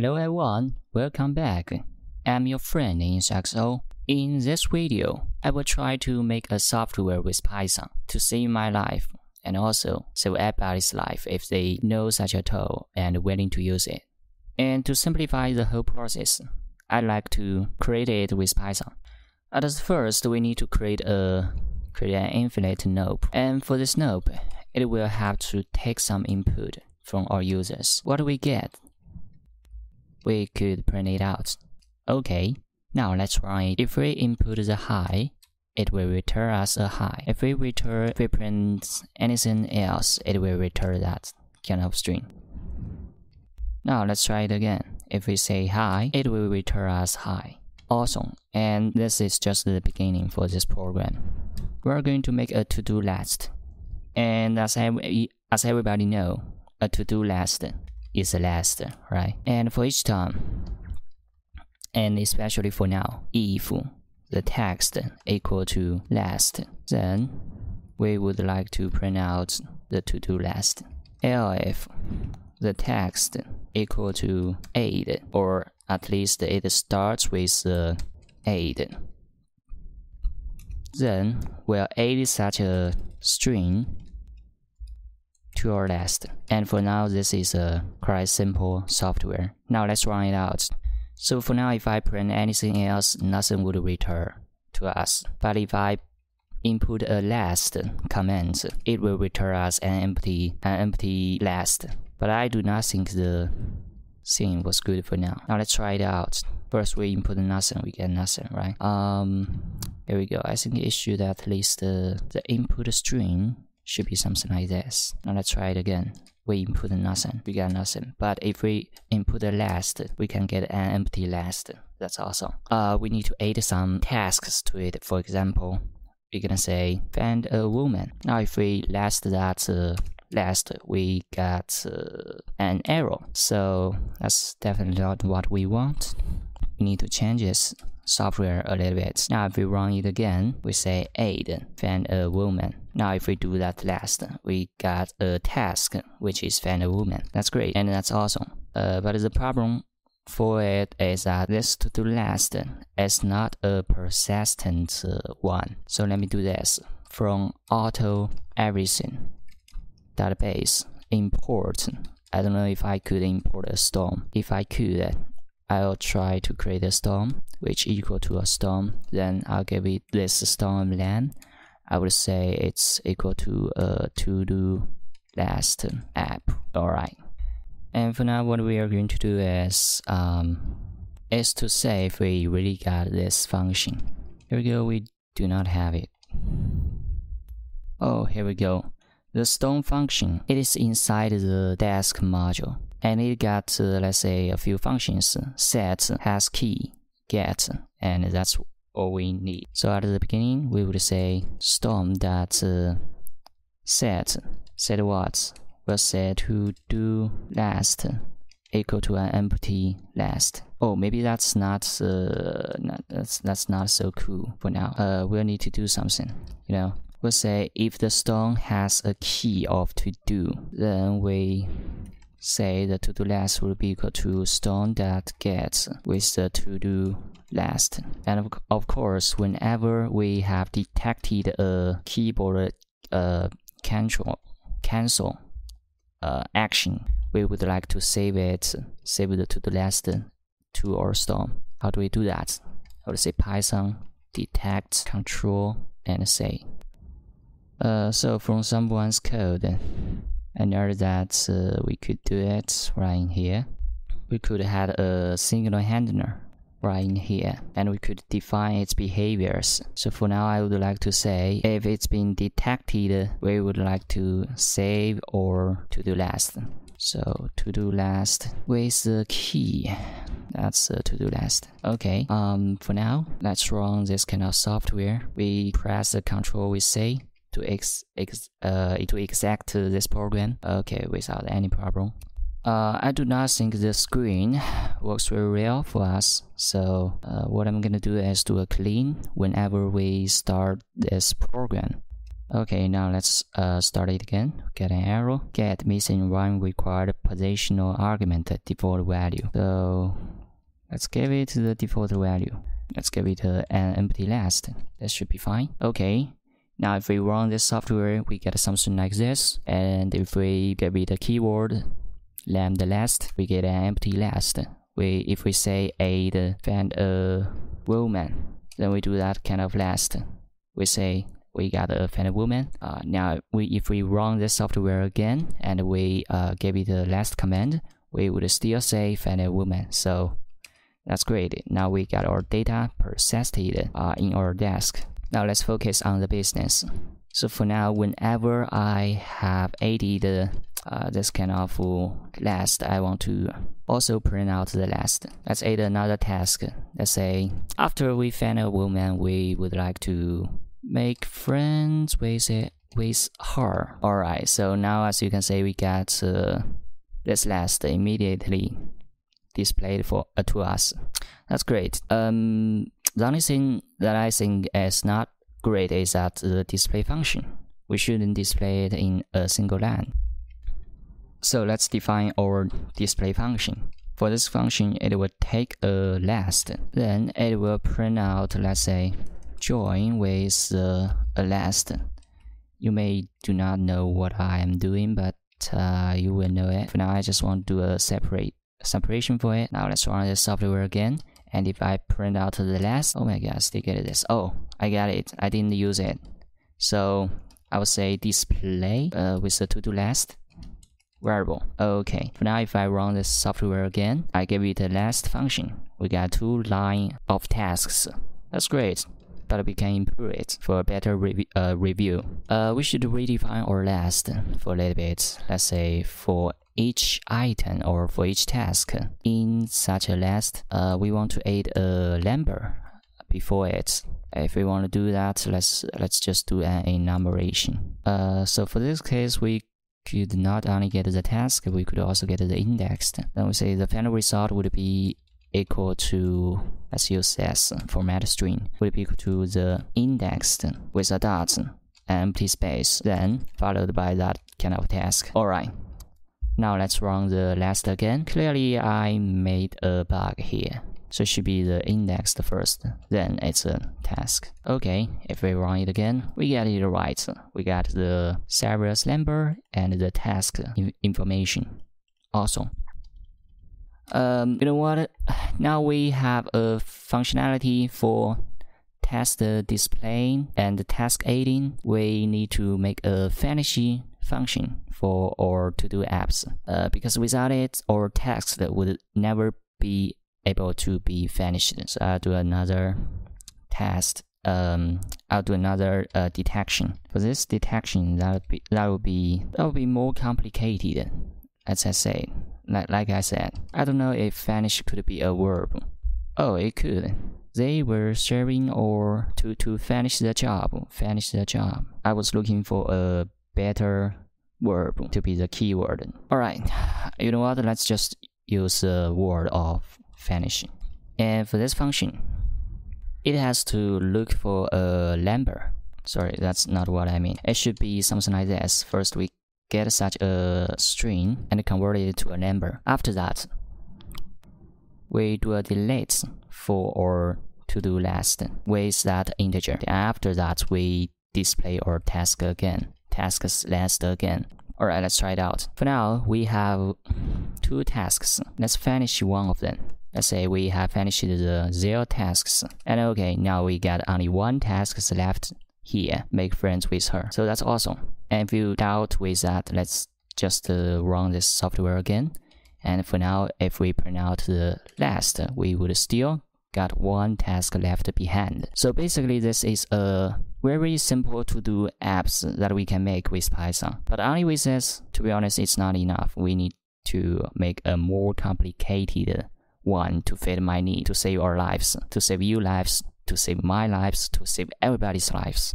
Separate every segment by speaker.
Speaker 1: Hello everyone, welcome back. I'm your friend in XO. In this video, I will try to make a software with Python to save my life and also save everybody's life if they know such a tool and willing to use it. And to simplify the whole process, I'd like to create it with Python. At first, we need to create a create an infinite nope. And for this nope, it will have to take some input from our users. What do we get? we could print it out. Okay, now let's run it. If we input the high, it will return us a high. If we return, if we print anything else, it will return that kind of string. Now let's try it again. If we say hi, it will return us high. Awesome, and this is just the beginning for this program. We're going to make a to-do list. And as, I, as everybody know, a to-do list is the last, right? And for each time, and especially for now, if the text equal to last, then we would like to print out the to-do list. If the text equal to 8, or at least it starts with uh, 8. Then, where 8 is such a string, to our last. And for now, this is a quite simple software. Now let's run it out. So for now, if I print anything else, nothing would return to us. But if I input a last command, it will return us an empty, an empty last. But I do not think the thing was good for now. Now let's try it out. First we input nothing, we get nothing, right? Um, here we go. I think it should at least uh, the input string should be something like this. Now let's try it again. We input nothing, we get nothing. But if we input a last, we can get an empty last. That's awesome. Uh, we need to add some tasks to it. For example, we're gonna say find a woman. Now if we last that uh, last we got uh, an error. So that's definitely not what we want. We need to change this software a little bit. Now if we run it again, we say aid, find a woman. Now if we do that last, we got a task, which is find a woman. That's great, and that's awesome. Uh, but the problem for it is that this to-do last is not a persistent uh, one. So let me do this. From auto everything database import. I don't know if I could import a storm. If I could, I'll try to create a storm which equal to a storm. Then I'll give it this storm land I would say it's equal to a uh, to-do list app. Alright. And for now, what we are going to do is um, is to say if we really got this function. Here we go. We do not have it. Oh, here we go. The stone function. It is inside the desk module, and it got uh, let's say a few functions: set, has key, get, and that's all we need. So at the beginning, we would say storm that set uh, set what was set to do last equal to an empty last. Oh, maybe that's not, uh, not that's that's not so cool for now. Uh, we'll need to do something. You know, we'll say if the stone has a key of to do, then we say the to-do list will be equal to stone that gets with the to-do list. And of, of course, whenever we have detected a keyboard uh, cancel, cancel uh, action, we would like to save it, save the to-do list to our stone. How do we do that? I would say Python detect control and say. Uh, so from someone's code, and now that uh, we could do it right in here we could have a signal handler right in here and we could define its behaviors so for now i would like to say if it's been detected we would like to save or to do last so to do last with the key that's uh, to do last okay um for now let's run this kind of software we press the control we say to ex, ex uh, exact this program okay without any problem uh, I do not think the screen works very well for us so uh, what I'm gonna do is do a clean whenever we start this program okay now let's uh, start it again get an arrow get missing one required positional argument default value so let's give it the default value let's give it uh, an empty list that should be fine okay now if we run this software, we get something like this. And if we give it a keyword, lambda last, we get an empty last. We If we say aid find a woman, then we do that kind of last. We say we got a find a woman. Uh, now we, if we run this software again and we uh, give it the last command, we would still say find a woman. So that's great. Now we got our data persisted uh, in our desk. Now let's focus on the business. So for now, whenever I have added uh, this kind of list, I want to also print out the list. Let's add another task. Let's say, after we find a woman, we would like to make friends with it with her. Alright, so now as you can see, we got uh, this list immediately displayed for uh, to us. That's great. Um, the only thing that I think is not great is that the display function. We shouldn't display it in a single line. So let's define our display function. For this function, it will take a list. then it will print out, let's say, join with uh, a list. You may do not know what I am doing, but uh, you will know it. For now, I just want to do uh, a separate separation for it. Now let's run the software again. And if I print out the last, oh my god, I still get this. Oh, I got it. I didn't use it. So I would say display uh, with the to do last variable. Okay, now if I run the software again, I give it the last function. We got two line of tasks. That's great but we can improve it for a better uh, review. Uh, we should redefine our list for a little bit, let's say for each item or for each task. In such a list, uh, we want to add a number before it. If we want to do that, let's let's just do an enumeration. Uh, so for this case, we could not only get the task, we could also get the index. Then we say the final result would be equal to let's use s format string would be equal to the indexed with a dot empty space then followed by that kind of task alright now let's run the last again clearly I made a bug here so it should be the indexed first then it's a task okay if we run it again we get it right we got the server's number and the task information awesome um, you know what? Now we have a functionality for test display and task aiding. We need to make a fantasy function for our to-do apps uh, because without it, our tasks would never be able to be finished. So I'll do another test. Um, I'll do another uh, detection. For this detection, that will be that will be that will be more complicated as I say, like, like I said, I don't know if finish could be a verb. Oh, it could. They were sharing or to, to finish the job, finish the job. I was looking for a better verb to be the keyword. Alright, you know what, let's just use the word of finish. And for this function, it has to look for a number. Sorry, that's not what I mean. It should be something like this. First we get such a string and convert it to a number. After that, we do a delete for our to-do list with that integer. After that, we display our task again, tasks list again. Alright, let's try it out. For now, we have two tasks. Let's finish one of them. Let's say we have finished the zero tasks. And okay, now we got only one task left here. Make friends with her. So that's awesome. And if you doubt with that, let's just uh, run this software again. And for now, if we print out the last, we would still got one task left behind. So basically, this is a very simple to do apps that we can make with Python. But only with this, to be honest, it's not enough. We need to make a more complicated one to fit my need, to save our lives, to save your lives, to save my lives, to save everybody's lives.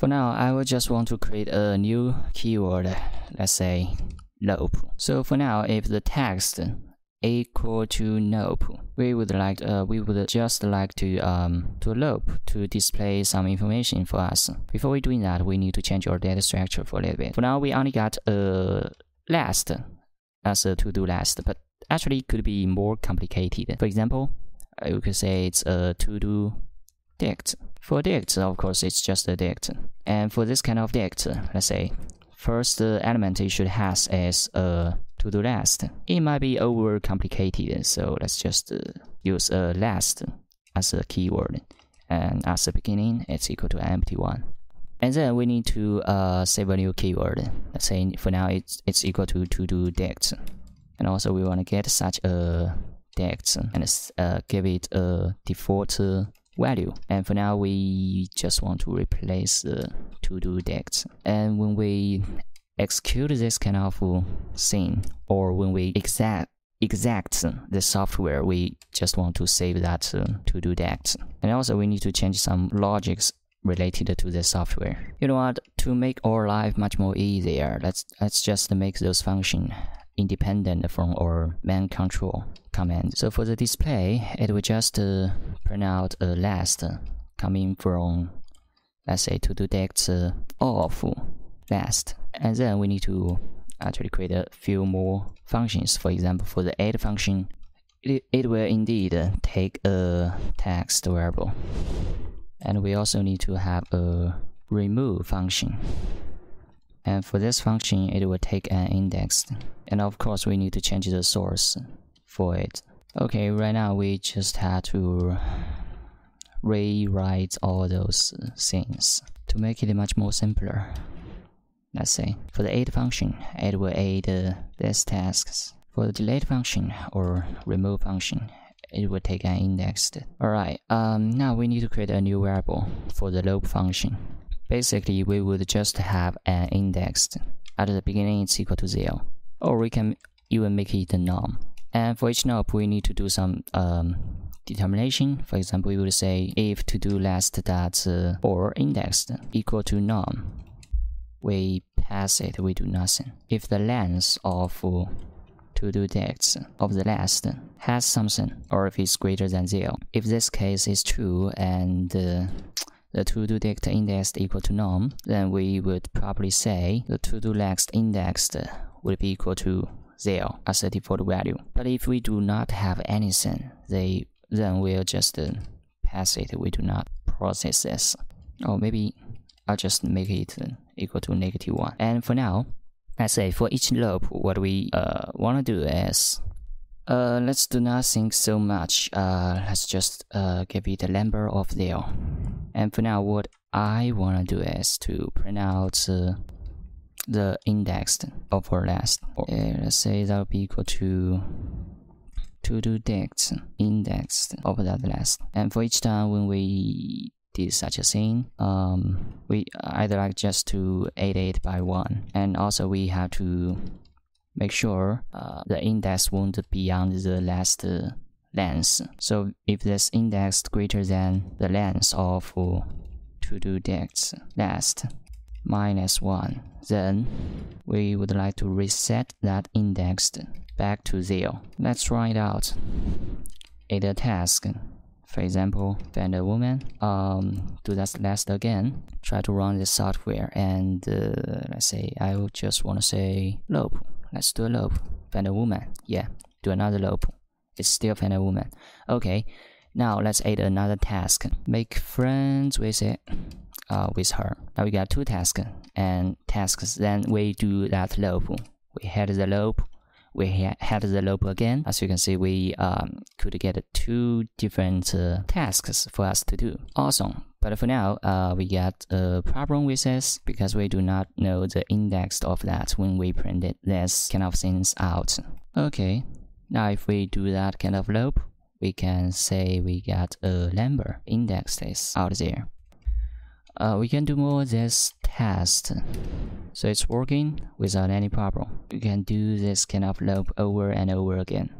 Speaker 1: For now, I will just want to create a new keyword, let's say nope. So for now, if the text equal to nope. We would like uh, we would just like to um to loop to display some information for us. Before we doing that, we need to change our data structure for a little bit. For now, we only got a uh, last as a to do list, but actually it could be more complicated. For example, you could say it's a to do dict for dict, of course, it's just a dict. And for this kind of dict, let's say, first element it should has is a uh, to-do list. It might be overcomplicated, so let's just uh, use a uh, list as a keyword. And as the beginning, it's equal to an empty one. And then we need to uh, save a new keyword. Let's say for now it's, it's equal to to-do dict. And also we want to get such a dict and uh, give it a default value. And for now, we just want to replace the to-do date. And when we execute this kind of thing, or when we exact exact the software, we just want to save that uh, to-do that. And also, we need to change some logics related to the software. You know what? To make our life much more easier, let's let's just make those function independent from our main control command. So for the display, it will just uh, print out a list coming from, let's say, to detect uh, off last. And then we need to actually create a few more functions. For example, for the add function, it, it will indeed take a text variable. And we also need to have a remove function. And for this function, it will take an index. And of course, we need to change the source for it. Okay, right now we just had to rewrite all those things to make it much more simpler. Let's say for the add function, it will add uh, these tasks. For the delete function or remove function, it will take an index. Alright, um, now we need to create a new variable for the loop function. Basically, we would just have an indexed. At the beginning, it's equal to 0. Or we can even make it a num. And for each knob, we need to do some um, determination. For example, we would say if to do last that uh, or indexed equal to none, we pass it, we do nothing. If the length of uh, to do text of the last has something, or if it's greater than zero. If this case is true and uh, the to-do dict index equal to none, then we would probably say the to-do next index would be equal to 0 as a default value. But if we do not have anything, they then we'll just uh, pass it. We do not process this. Or maybe I'll just make it uh, equal to negative 1. And for now, I say for each loop, what we uh, want to do is uh, let's do nothing so much. Uh, let's just uh, give it a number of there. And for now, what I wanna do is to print out uh, the index of our list. Okay, oh. uh, let's say that'll be equal to to do text index of that list. And for each time when we did such a thing, um, we either like just to it by 1. And also we have to make sure uh, the index won't beyond the last uh, length. So if this index greater than the length of uh, to-do date's last minus 1, then we would like to reset that index back to 0. Let's try it out. In a task. For example, find a woman. Um, do that last again. Try to run the software and uh, let's say I just want to say loop. Let's do a loop. Find a woman. Yeah, do another loop. It's still find a woman. Okay, now let's add another task. Make friends with it. Uh, with her. Now we got two tasks and tasks. Then we do that loop. We had the loop. We had the loop again. As you can see, we um, could get two different uh, tasks for us to do. Awesome. But for now, uh, we get a problem with this because we do not know the index of that when we printed this kind of things out. Okay, now if we do that kind of loop, we can say we get a number index is out there. Uh, we can do more this test. So it's working without any problem. You can do this kind of loop over and over again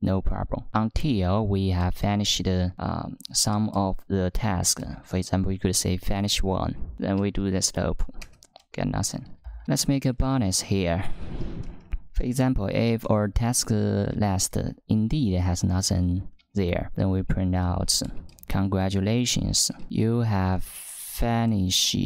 Speaker 1: no problem until we have finished um, some of the tasks for example you could say finish one then we do the slope get nothing let's make a bonus here for example if our task list indeed has nothing there then we print out congratulations you have finished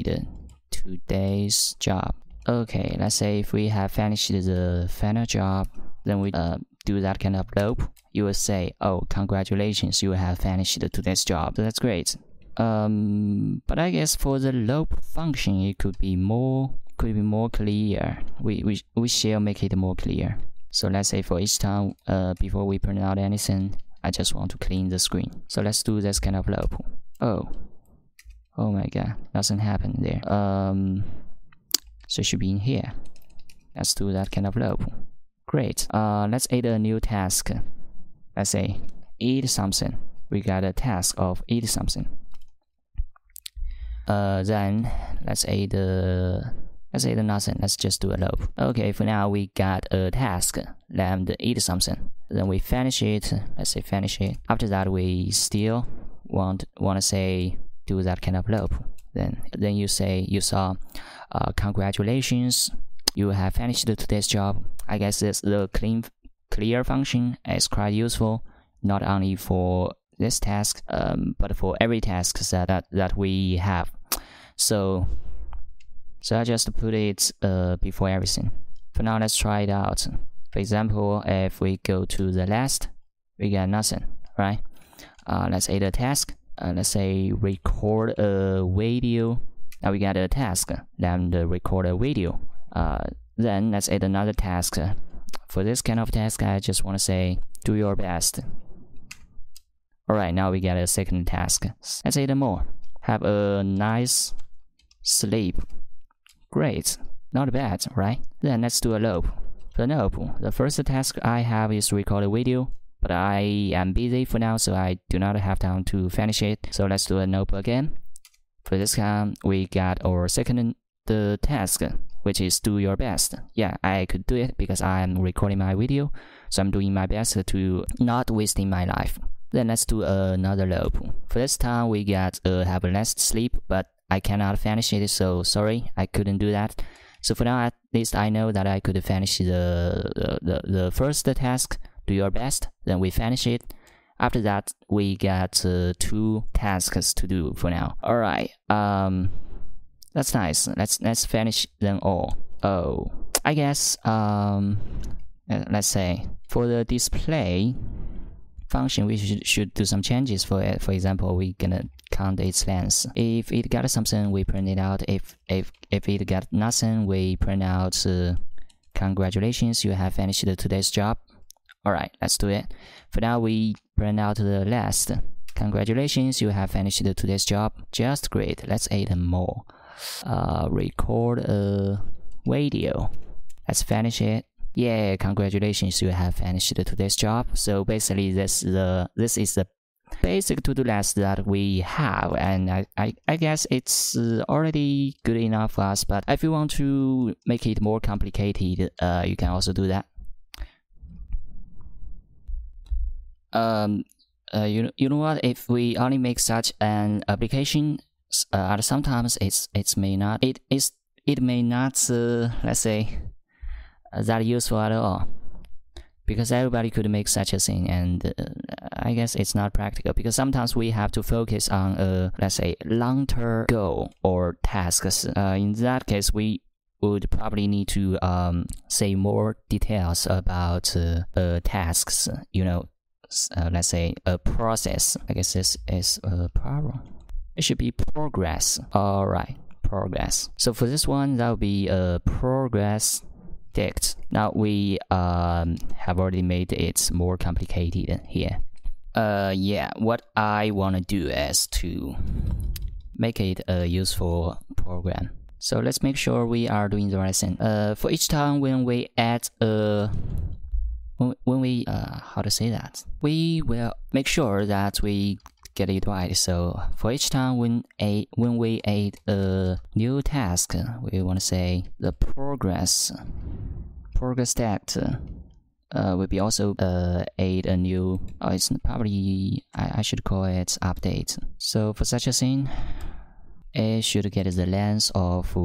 Speaker 1: today's job okay let's say if we have finished the final job then we uh, do that kind of loop, you will say, oh, congratulations, you have finished today's job. So that's great. Um, but I guess for the loop function, it could be more could be more clear. We, we, we shall make it more clear. So let's say for each time uh, before we print out anything, I just want to clean the screen. So let's do this kind of loop. Oh, oh my god, nothing happened there. Um, so it should be in here. Let's do that kind of loop. Great. Uh, let's add a new task. Let's say eat something. We got a task of eat something. Uh, then let's add uh, let's add nothing. Let's just do a loop. Okay, for now we got a task. Let eat something. Then we finish it. Let's say finish it. After that, we still want want to say do that kind of loop. Then then you say you saw uh, congratulations. You have finished today's job. I guess the clean clear function is quite useful, not only for this task, um, but for every task that, that, that we have. So, so I just put it uh, before everything. For now, let's try it out. For example, if we go to the last, we get nothing, right? Uh, let's add a task. Uh, let's say record a video. Now we get a task, then the record a video. Uh, then let's add another task. For this kind of task, I just want to say, do your best. Alright, now we get a second task. Let's add more. Have a nice sleep. Great. Not bad, right? Then let's do a loop. For the loop, the first task I have is record a video, but I am busy for now, so I do not have time to finish it. So let's do a loop again. For this time, we got our second the task which is do your best. Yeah, I could do it because I am recording my video, so I'm doing my best to not wasting my life. Then let's do another loop. For this time, we got uh, have less sleep, but I cannot finish it, so sorry, I couldn't do that. So for now, at least I know that I could finish the, the, the first task, do your best, then we finish it. After that, we got uh, two tasks to do for now. Alright, um, that's nice. Let's let's finish them all. Oh, I guess um, uh, let's say for the display function, we should, should do some changes. For it. for example, we're gonna count its length. If it got something, we print it out. If if if it got nothing, we print out. Uh, congratulations, you have finished today's job. All right, let's do it. For now, we print out the last. Congratulations, you have finished today's job. Just great. Let's add more uh, record a video. Let's finish it. Yeah, congratulations, you have finished today's job. So basically, this the this is the basic to-do list that we have and I, I, I, guess it's uh, already good enough for us but if you want to make it more complicated uh, you can also do that um, uh, you, you know what if we only make such an application uh, sometimes it's it may not it is it may not uh, let's say uh, that useful at all because everybody could make such a thing and uh, I guess it's not practical because sometimes we have to focus on a let's say long-term goal or tasks uh, in that case we would probably need to um, say more details about tasks you know uh, let's say a process. I guess this is a problem. It should be progress. All right, progress. So for this one, that will be a progress dict. Now we um, have already made it more complicated here. Uh, yeah, what I want to do is to make it a useful program. So let's make sure we are doing the right thing. Uh, for each time when we add a when we uh, how to say that we will make sure that we get it right. So for each time when a when we add a new task, we want to say the progress progress stat uh, will be also uh, add a new. Oh, it's probably I, I should call it update. So for such a thing, it should get the length of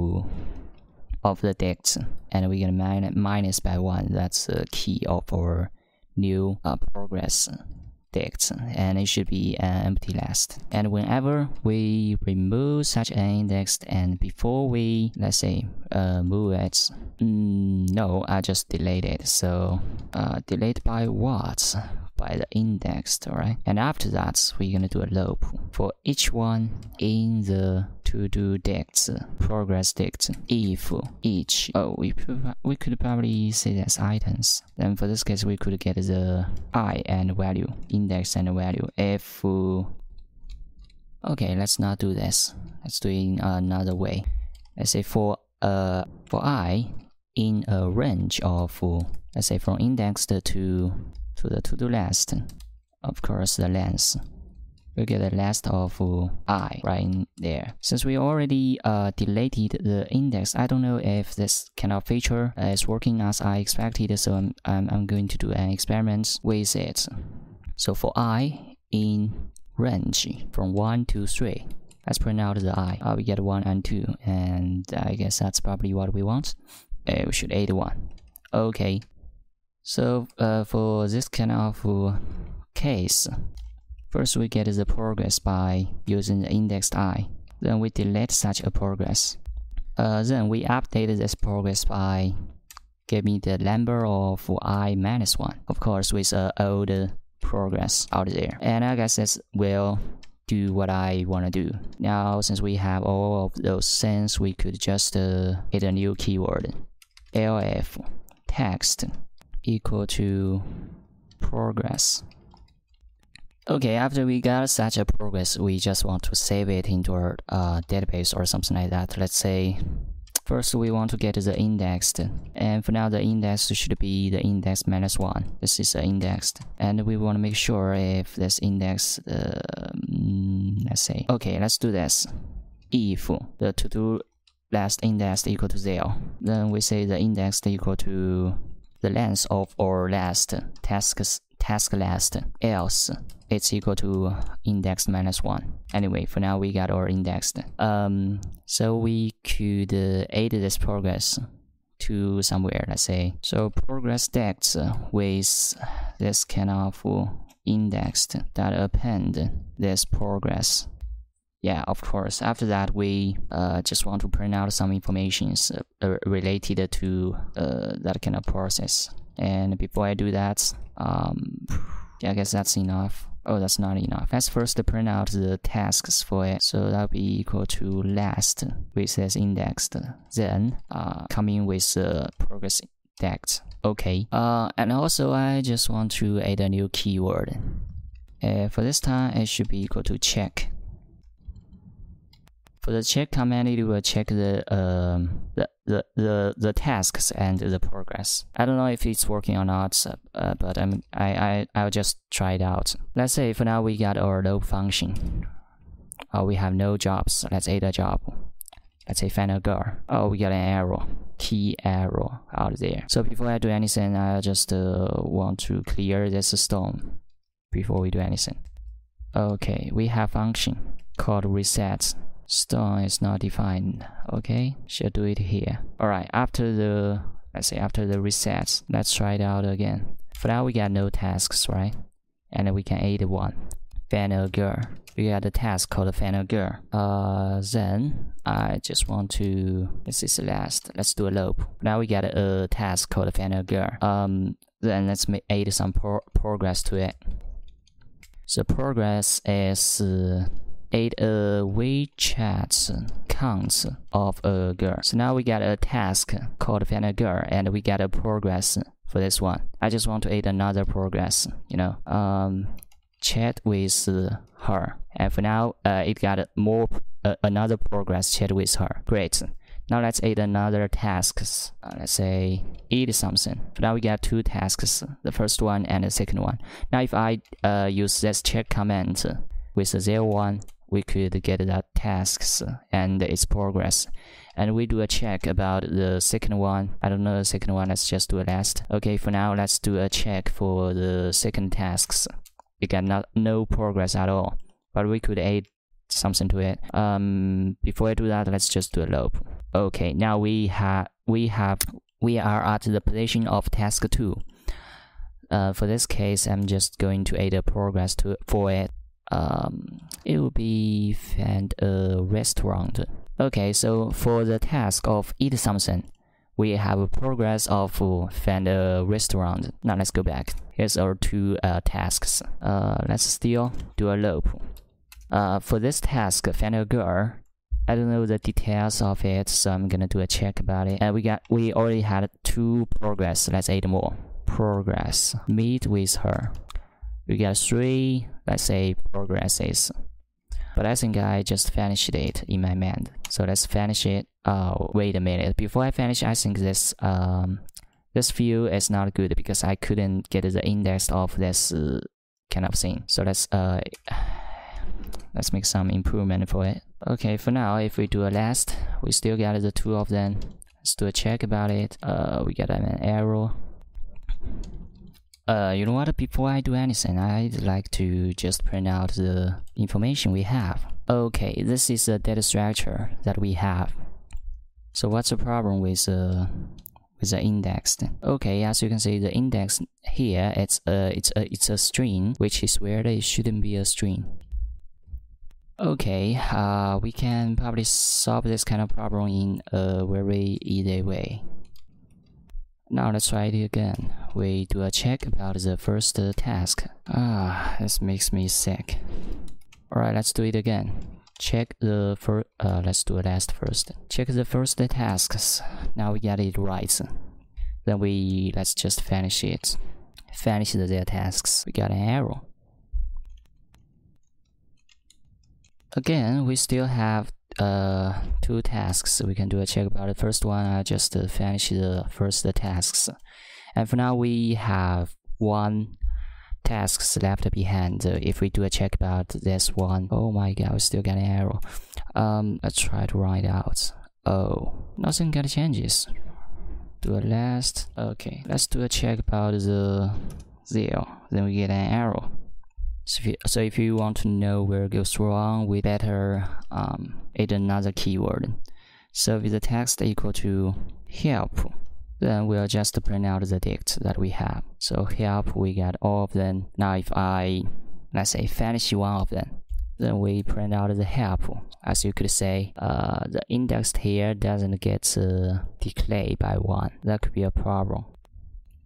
Speaker 1: of the date, and we're gonna min minus by one. That's the key of our new uh, progress and it should be an empty list. And whenever we remove such an index and before we, let's say, uh, move it, mm, no, I just delete it. So uh, delete by what? by the index, alright? And after that, we're gonna do a loop for each one in the to-do dict, progress dict, if each. Oh, we, we could probably say that's items. Then for this case, we could get the i and value, index and value. If okay, let's not do this. Let's do it in another way. Let's say for uh for i in a range of let's say from indexed to to the to-do list. Of course, the length. we get the last of uh, i right in there. Since we already uh, deleted the index, I don't know if this kind of feature is working as I expected, so I'm, I'm, I'm going to do an experiment with it. So for i in range from 1 to 3, let's print out the i. Uh, we get 1 and 2, and I guess that's probably what we want. Uh, we should add 1. Okay, so uh, for this kind of uh, case, first we get the progress by using the indexed i. Then we delete such a progress. Uh, then we update this progress by giving the number of i minus 1. Of course, with an uh, old progress out there. And I guess this will do what I want to do. Now, since we have all of those things, we could just uh, hit a new keyword, LF text equal to progress. Okay, after we got such a progress, we just want to save it into our uh, database or something like that. Let's say First, we want to get the indexed, and for now the index should be the index minus 1. This is the indexed, and we want to make sure if this index, uh, let's say, okay, let's do this. If the to-do last index equal to 0, then we say the index equal to the length of our last tasks task last else it's equal to index minus one anyway for now we got our indexed um so we could uh, add this progress to somewhere let's say so progress text with this kind of indexed that append this progress yeah, of course, after that, we uh, just want to print out some information uh, uh, related to uh, that kind of process. And before I do that, um, yeah, I guess that's enough. Oh, that's not enough. Let's first print out the tasks for it. So that'll be equal to last, which says indexed. Then uh, coming with the progress index. Okay. Uh, and also, I just want to add a new keyword. Uh, for this time, it should be equal to check. For the check command, it will check the, um, the, the, the, the tasks and the progress. I don't know if it's working or not, uh, but I'm, I, I, I'll just try it out. Let's say for now we got our load function. Oh, we have no jobs. Let's add a job. Let's say final girl. Oh, we got an arrow, key arrow out there. So before I do anything, I just uh, want to clear this stone before we do anything. Okay, we have function called reset. Stone is not defined okay should do it here all right after the let's say after the resets let's try it out again for now we got no tasks right and we can add one Final girl we got a task called final girl uh then i just want to this is the last let's do a loop now we got a, a task called final girl um then let's make add some pro progress to it so progress is uh, ate a WeChat count of a girl. So now we got a task called find a girl and we got a progress for this one. I just want to add another progress, you know. Um, chat with her. And for now, uh, it got more uh, another progress chat with her. Great. Now let's add another tasks. Uh, let's say eat something. So now we got two tasks, the first one and the second one. Now if I uh, use this check command with the zero one we could get the tasks and its progress. And we do a check about the second one. I don't know the second one, let's just do a last. Okay, for now, let's do a check for the second tasks. We got not, no progress at all, but we could add something to it. Um, before I do that, let's just do a loop. Okay, now we have, we have, we are at the position of task 2. Uh, for this case, I'm just going to add a progress to for it um, it will be find a restaurant. Okay, so for the task of eat something, we have a progress of find a restaurant. Now let's go back. Here's our two uh, tasks. Uh, let's still do a loop. Uh, for this task, find a girl. I don't know the details of it, so I'm gonna do a check about it. And we got we already had two progress. Let's add more. Progress. Meet with her we got three, let's say, progresses. But I think I just finished it in my mind. So let's finish it. Oh, wait a minute. Before I finish, I think this um, this view is not good because I couldn't get the index of this uh, kind of thing. So let's uh, let's make some improvement for it. Okay, for now, if we do a last, we still got the two of them. Let's do a check about it. Uh, we got an arrow. Uh, you know what? Before I do anything, I'd like to just print out the information we have. Okay, this is the data structure that we have. So what's the problem with uh, with the indexed? Okay, as you can see, the index here it's a uh, it's a uh, it's a string, which is where it shouldn't be a string. Okay, uh, we can probably solve this kind of problem in a very easy way. Now let's try it again. We do a check about the first task. Ah, this makes me sick. Alright, let's do it again. Check the first, uh, let's do last first. Check the first tasks. Now we get it right. Then we, let's just finish it. Finish the tasks. We got an arrow. Again, we still have uh, two tasks. We can do a check about the first one. I just uh, finished the first tasks. And for now, we have one tasks left behind. Uh, if we do a check about this one, oh my god, we still got an error. Um, let's try to run it out. Oh, nothing got changes. Do a last. Okay, let's do a check about the zero. Then we get an error. So if you, so if you want to know where it goes wrong, we better um, add another keyword. So with the text equal to help, then we'll just print out the dict that we have. So help, we got all of them. Now if I, let's say, finish one of them, then we print out the help. As you could say, uh, the index here doesn't get uh, declared by one. That could be a problem.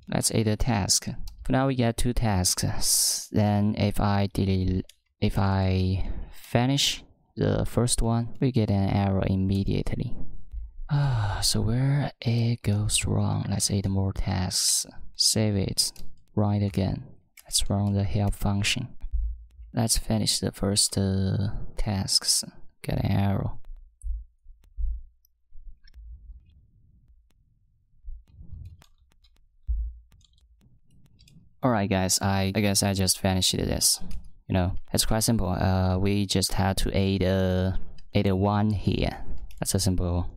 Speaker 1: Let's add a task. For now we get two tasks. Then if I delete, if I finish the first one, we get an error immediately. Ah, so where it goes wrong, let's add more tasks, save it, run it again. Let's run the help function. Let's finish the first uh, tasks, get an error. Alright guys, I, I guess I just finished this you know it's quite simple uh, we just had to add a uh, add a one here that's a simple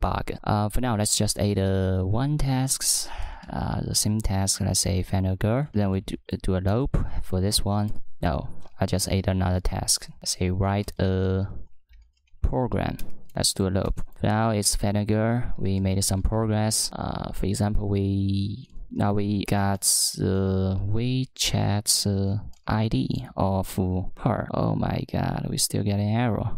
Speaker 1: bug uh, for now let's just add a uh, one tasks uh, the same task let's say find a girl then we do, uh, do a loop for this one no I just add another task let's say write a program let's do a loop for now it's find a girl we made some progress for example we now we got the uh, WeChat uh, ID of her. Oh my god, we still get an error.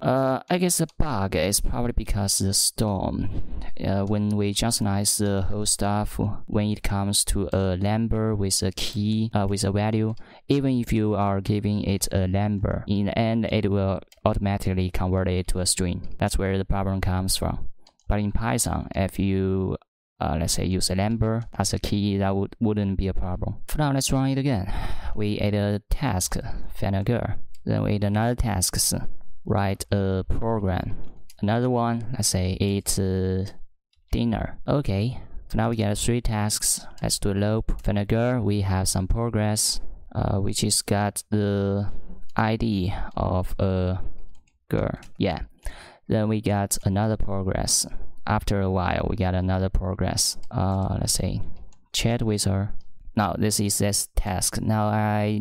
Speaker 1: Uh, I guess the bug is probably because the storm. Uh, when we junctionize the uh, whole stuff, when it comes to a number with a key, uh, with a value, even if you are giving it a number, in the end it will automatically convert it to a string. That's where the problem comes from. But in Python, if you uh, let's say use a number as a key, that would, wouldn't be a problem. For now, let's run it again. We add a task, find a girl. Then we add another task, write a program. Another one, let's say it's uh, dinner. Okay, So now we get three tasks. Let's do a loop. Find a girl, we have some progress, uh, which is got the ID of a girl. Yeah. Then we got another progress after a while we get another progress uh, let's say chat with her now this is this task now i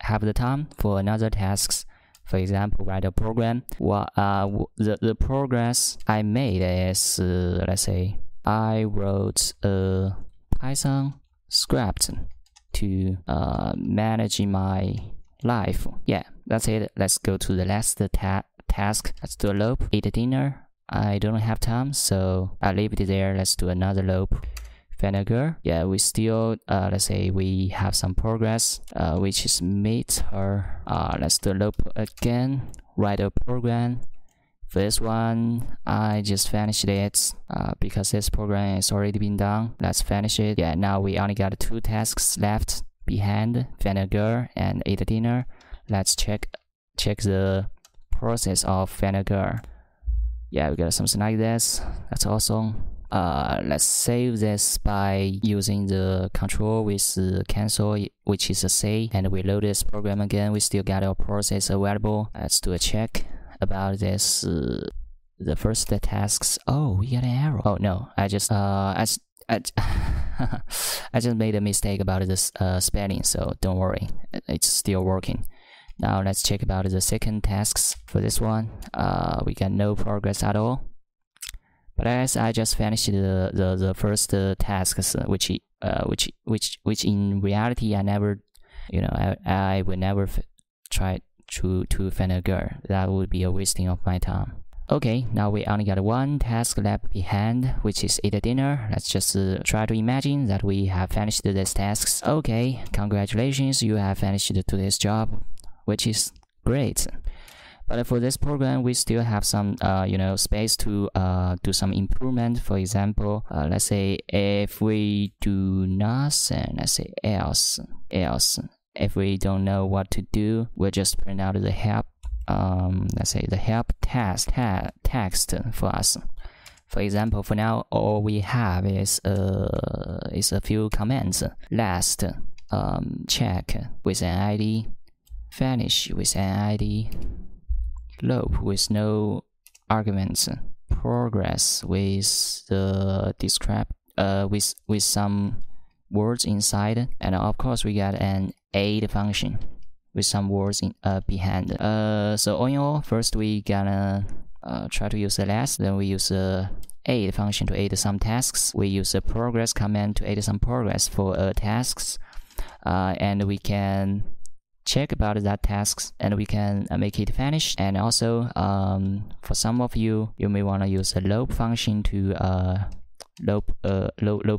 Speaker 1: have the time for another tasks for example write a program what well, uh, the, the progress i made is uh, let's say i wrote a python script to uh, manage my life yeah that's it let's go to the last ta task let's do a loop eat dinner I don't have time, so I leave it there. Let's do another loop. Vinegar. Yeah, we still, uh, let's say we have some progress, uh, which is meet her. uh, let's do loop again. Write a program. For this one, I just finished it uh, because this program is already been done. Let's finish it. Yeah, now we only got two tasks left behind vinegar and eat dinner. Let's check check the process of vinegar yeah we got something like this that's awesome uh, let's save this by using the control with cancel which is a C and we load this program again we still got our process available let's do a check about this uh, the first tasks oh we got an error oh no I just uh I, I, I just made a mistake about this uh, spelling so don't worry it's still working now let's check about the second tasks for this one. Uh, we got no progress at all. But as I just finished the, the, the first uh, tasks, uh, which, uh, which, which, which in reality I never, you know, I, I would never try to, to find a girl. That would be a wasting of my time. Okay, now we only got one task left behind, which is eat dinner. Let's just uh, try to imagine that we have finished these tasks. Okay, congratulations, you have finished today's job which is great. But for this program, we still have some, uh, you know, space to uh, do some improvement. For example, uh, let's say if we do nothing, let's say else, else. If we don't know what to do, we'll just print out the help, um, let's say the help text, ta text for us. For example, for now, all we have is uh, is a few commands. Last, um, check with an ID vanish with an ID, loop with no arguments, progress with the describe uh, with with some words inside, and of course we got an add function with some words in uh, behind. Uh, so on your first we gonna uh, try to use the last, then we use the add function to add some tasks. We use the progress command to add some progress for uh, tasks, uh, and we can check about that tasks and we can uh, make it finish. and also um, for some of you you may want to use a loop function to uh, loop, uh,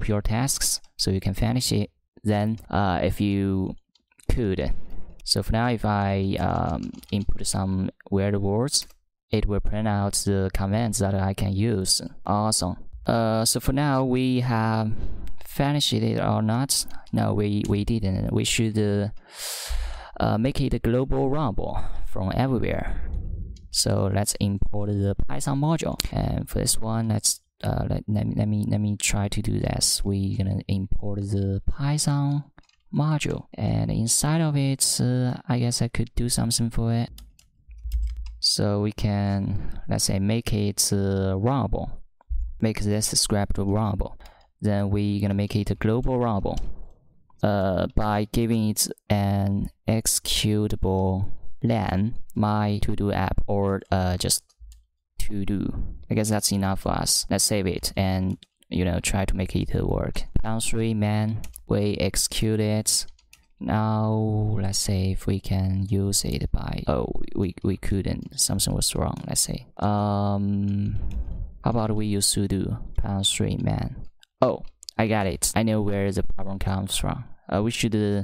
Speaker 1: your tasks so you can finish it then uh, if you could so for now if I um, input some weird words it will print out the commands that I can use awesome uh, so for now we have finished it or not no we we didn't we should uh, uh, make it global runnable from everywhere. So let's import the Python module. And for this one, let's uh, let, let, me, let me let me try to do this. We're gonna import the Python module, and inside of it, uh, I guess I could do something for it. So we can let's say make it uh, runnable, make this script runnable. Then we're gonna make it global runnable uh, by giving it an executable name, my to-do app, or uh, just to-do. I guess that's enough for us. Let's save it and, you know, try to make it work. Pound 3 man, we execute it. Now, let's say if we can use it by... Oh, we, we couldn't. Something was wrong, let's say. Um, how about we use sudo pound 3 man? Oh, I got it. I know where the problem comes from. Uh, we should uh,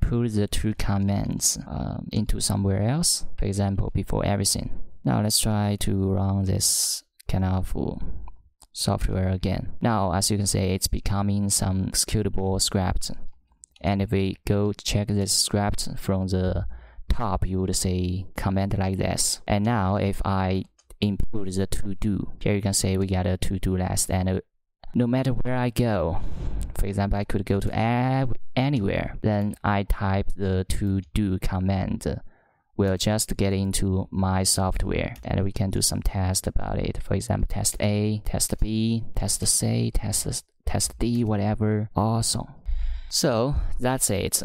Speaker 1: put the two commands um, into somewhere else, for example, before everything. Now let's try to run this kind of software again. Now, as you can see, it's becoming some executable script. And if we go check this script from the top, you would see command like this. And now if I input the to do, here you can see we got a to do list and no matter where I go. For example, I could go to anywhere, then I type the to do command. We'll just get into my software and we can do some tests about it. For example, test A, test B, test C, test, test D, whatever. Awesome. So that's it.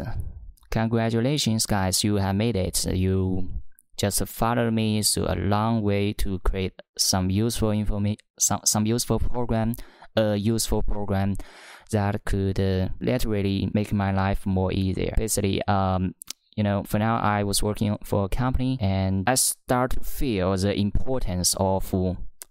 Speaker 1: Congratulations, guys, you have made it. You just followed me through a long way to create some useful information, some, some useful program a useful program that could uh, literally make my life more easier. Basically, um, you know, for now I was working for a company and I start to feel the importance of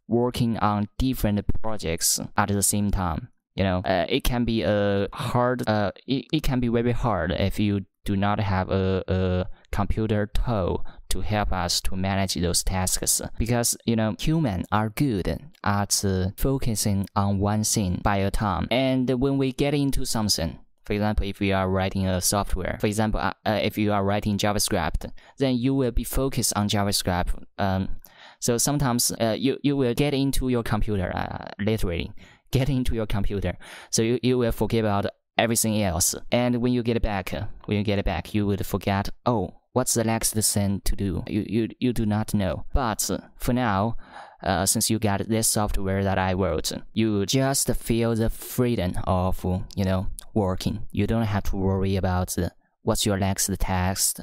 Speaker 1: working on different projects at the same time. You know, uh, it can be a hard, uh, it, it can be very hard if you do not have a, a computer tool to help us to manage those tasks because you know humans are good at uh, focusing on one thing by a time and when we get into something for example, if you are writing a software, for example, uh, uh, if you are writing JavaScript, then you will be focused on JavaScript. Um, so sometimes uh, you, you will get into your computer, uh, literally, get into your computer. So you, you will forget about everything else. And when you get back, when you get back, you would forget, oh, what's the next thing to do? You, you, you do not know. But uh, for now, uh, since you got this software that I wrote, you just feel the freedom of, you know, working. You don't have to worry about uh, what's your next task,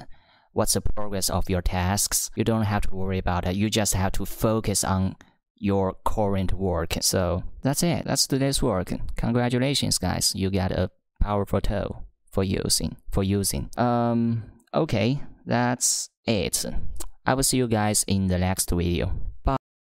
Speaker 1: what's the progress of your tasks. You don't have to worry about it. You just have to focus on your current work. So that's it. That's today's work. Congratulations, guys. You got a powerful tool for using. For using. Um. Okay that's it. I will see you guys in the next video.